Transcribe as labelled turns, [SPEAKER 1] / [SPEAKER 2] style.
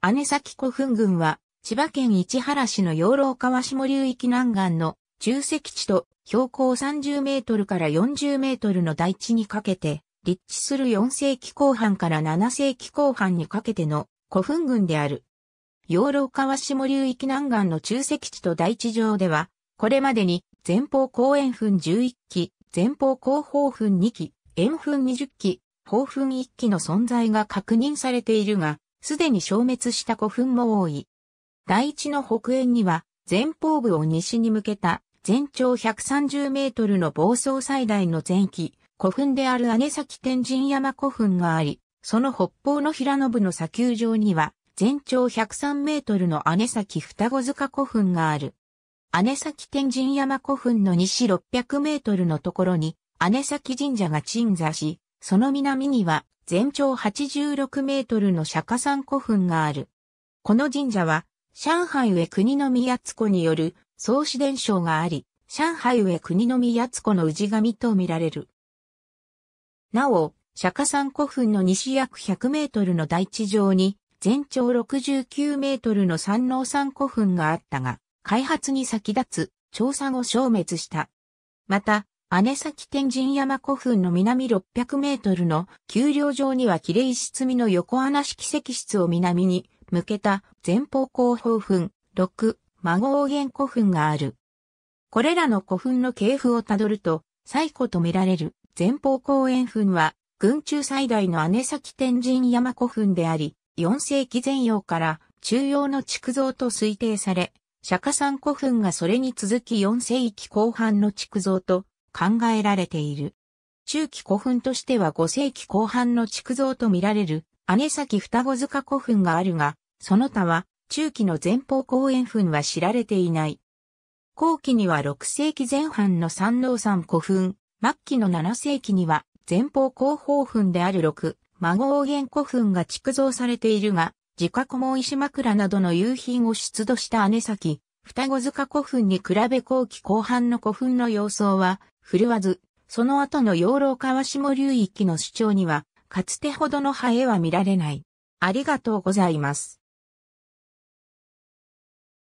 [SPEAKER 1] 姉崎古墳群は、千葉県市原市の養老川下流域南岸の中石地と標高30メートルから40メートルの大地にかけて、立地する4世紀後半から7世紀後半にかけての古墳群である。養老川下流域南岸の中石地と大地上では、これまでに前方後円墳11基、前方後方墳2基、円墳20基、方墳1基の存在が確認されているが、すでに消滅した古墳も多い。台地の北縁には、前方部を西に向けた、全長130メートルの暴走最大の前期、古墳である姉崎天神山古墳があり、その北方の平野部の砂丘上には、全長103メートルの姉崎双子塚古墳がある。姉崎天神山古墳の西600メートルのところに、姉崎神社が鎮座し、その南には全長86メートルの釈迦山古墳がある。この神社は、上海上国の宮津子による創始伝承があり、上海上国の宮津子の氏神と見られる。なお、釈迦山古墳の西約100メートルの大地上に、全長69メートルの山王山古墳があったが、開発に先立つ調査後消滅した。また、姉崎天神山古墳の南600メートルの丘陵上には綺麗し積みの横穴式石室を南に向けた前方後方墳、6、孫王源古墳がある。これらの古墳の系譜をたどると、最古とみられる前方後円墳は、群中最大の姉崎天神山古墳であり、4世紀前洋から中央の築造と推定され、釈迦山古墳がそれに続き4世紀後半の築造と考えられている。中期古墳としては5世紀後半の築造とみられる姉崎双子塚古墳があるが、その他は中期の前方後円墳は知られていない。後期には6世紀前半の三能山古墳、末期の7世紀には前方後方墳である6、孫王元古墳が築造されているが、自家古門石枕などの夕品を出土した姉崎、双子塚古墳に比べ後期後半の古墳の様相は振るわず、その後の養老川下流域の主張には、かつてほどのハエは見られない。ありがとうございます。